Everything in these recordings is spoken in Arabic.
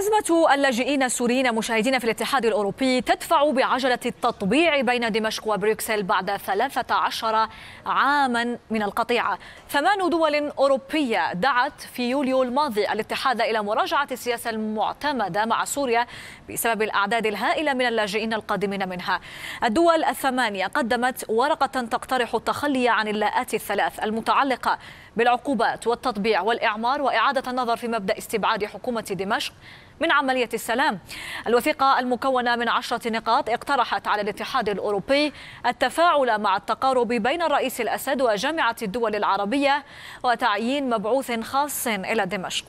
أزمة اللاجئين السوريين مشاهدين في الاتحاد الأوروبي تدفع بعجلة التطبيع بين دمشق وبروكسل بعد 13 عاما من القطيعة ثمان دول أوروبية دعت في يوليو الماضي الاتحاد إلى مراجعة السياسة المعتمدة مع سوريا بسبب الأعداد الهائلة من اللاجئين القادمين منها الدول الثمانية قدمت ورقة تقترح التخلي عن اللاءات الثلاث المتعلقة بالعقوبات والتطبيع والإعمار وإعادة النظر في مبدأ استبعاد حكومة دمشق من عملية السلام الوثيقة المكونة من عشرة نقاط اقترحت على الاتحاد الأوروبي التفاعل مع التقارب بين الرئيس الأسد وجامعة الدول العربية وتعيين مبعوث خاص إلى دمشق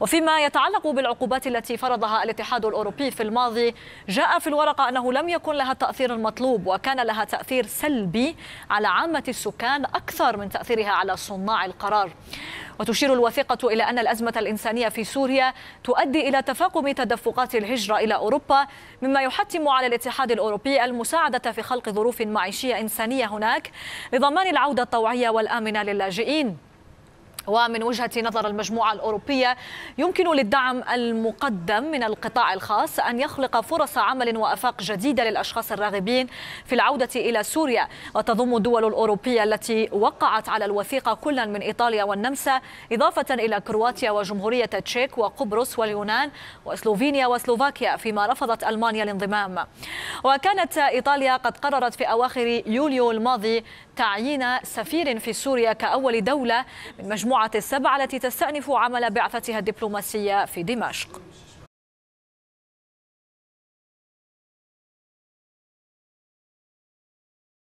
وفيما يتعلق بالعقوبات التي فرضها الاتحاد الأوروبي في الماضي جاء في الورقة أنه لم يكن لها التأثير المطلوب وكان لها تأثير سلبي على عامة السكان أكثر من تأثيرها على صناع القرار وتشير الوثيقة إلى أن الأزمة الإنسانية في سوريا تؤدي إلى تفاقم تدفقات الهجرة إلى أوروبا مما يحتم على الاتحاد الأوروبي المساعدة في خلق ظروف معيشية إنسانية هناك لضمان العودة الطوعية والآمنة للاجئين ومن وجهة نظر المجموعة الأوروبية يمكن للدعم المقدم من القطاع الخاص أن يخلق فرص عمل وأفاق جديدة للأشخاص الراغبين في العودة إلى سوريا وتضم الدول الأوروبية التي وقعت على الوثيقة كلا من إيطاليا والنمسا إضافة إلى كرواتيا وجمهورية التشيك وقبرص واليونان وسلوفينيا وسلوفاكيا فيما رفضت ألمانيا الانضمام وكانت إيطاليا قد قررت في أواخر يوليو الماضي تعيين سفير في سوريا كأول دولة من مجموعة المجموعة السبعة التي تستأنف عمل بعثتها الدبلوماسية في دمشق